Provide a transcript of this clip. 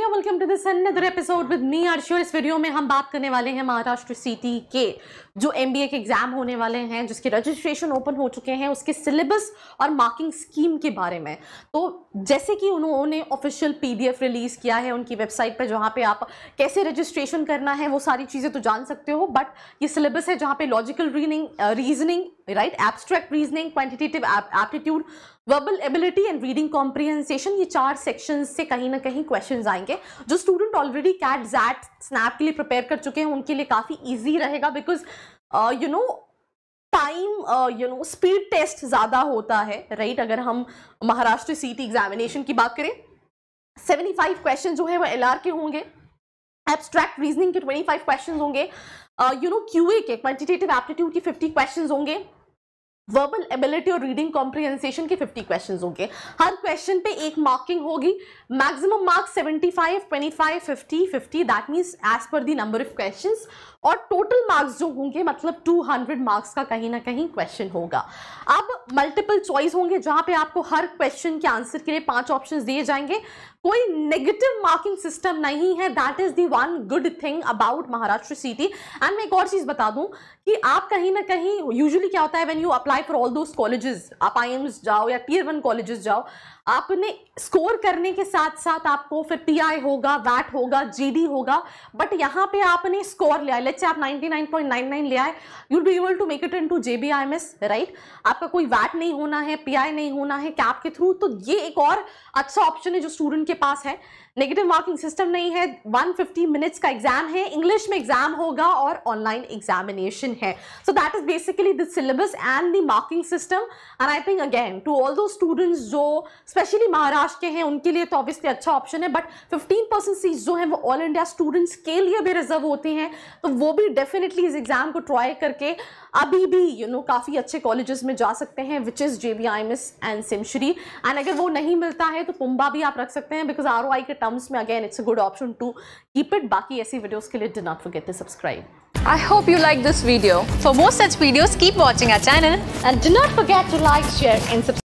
भैया welcome to this another episode with me अर्शो इस वीडियो में हम बात करने वाले हैं महाराष्ट्र सिटी के जो एमबीए के एग्ज़ाम होने वाले हैं जिसके रजिस्ट्रेशन ओपन हो चुके हैं उसके सिलेबस और मार्किंग स्कीम के बारे में तो जैसे कि उन्होंने ऑफिशियल पीडीएफ रिलीज़ किया है उनकी वेबसाइट पर जहाँ पे आप कैसे रजिस्ट्रेशन करना है वो सारी चीज़ें तो जान सकते हो बट ये सिलेबस है जहाँ पे लॉजिकल रीनिंग reasoning right abstract reasoning quantitative aptitude verbal ability and reading comprehension ये चार सेक्शन से कहीं ना कहीं क्वेश्चन आएंगे जो student already CAT XAT SNAP के लिए प्रिपेयर कर चुके हैं उनके लिए काफ़ी ईजी रहेगा because you know time you know speed test ज़्यादा होता है राइट right? अगर हम महाराष्ट्र सीटी एग्जामिनेशन e की बात करें 75 क्वेश्चन जो है वो एलआर के होंगे एब्स्ट्रैक्ट रीजनिंग के 25 क्वेश्चन होंगे यू नो क्यूए के क्वांटिटेटिव एप्टीट्यूड के 50 क्वेश्चन होंगे वर्बल एबिलिटी और रीडिंग कॉम्प्रीहेंसेशन के 50 क्वेश्चन होंगे हर क्वेश्चन पे एक मार्किंग होगी maximum marks 75, 25, 50, 50 that means as per the number of question और टोटल मार्क्स जो होंगे मतलब 200 मार्क्स का कहीं ना कहीं क्वेश्चन होगा अब मल्टीपल चॉइस होंगे जहां पे आपको हर क्वेश्चन के आंसर के लिए पांच ऑप्शंस दिए जाएंगे कोई नेगेटिव मार्किंग सिस्टम नहीं है that is the one good thing about Maharashtra CET and मैं एक और चीज़ बता दूं कि आप कहीं ना कहीं यूजुअली क्या होता है when you apply apply for all those colleges आप आई जाओ या टीयर वन कॉलेजेस जाओ आपने स्कोर करने के साथ साथ आपको फिर पीआई होगा वैट होगा जीडी होगा बट यहाँ पे आपने स्कोर लिया लेट्स आप 99.99 ले आए you be able to make it in to J right आपका कोई वैट नहीं होना है पीआई नहीं होना है कैप के थ्रू तो ये एक और अच्छा ऑप्शन है जो स्टूडेंट के पास है नेगेटिव मार्किंग सिस्टम नहीं है 150 मिनट्स का एग्जाम है इंग्लिश में एग्जाम होगा और ऑनलाइन एग्जामिनेशन है so that is basically syllabus and the marking system and I think again to all those students जो स्पेशली महाराष्ट्र के हैं उनके लिए तो ऑब्वियसली अच्छा ऑप्शन है बट फिफ्टीन परसेंट सीट जो हैं वो ऑल इंडिया स्टूडेंट्स के लिए भी रिजर्व होती हैं तो वो भी डेफिनेटली इस एग्ज़ाम को ट्राई करके अभी भी यू you नो know, काफ़ी अच्छे कॉलेजेस में जा सकते हैं which is J B I M S and SIMSREE and अगर वो नहीं मिलता है तो पुम्बा भी आप रख सकते हैं बिकॉज आर ओ आई के टर्म्स में again it's a good option to keep it बाकी ऐसी वीडियोज़ के लिए do not forget subscribe I hope you like this video. For more such videos, keep watching our channel. And do not forget to like, share and subscribe.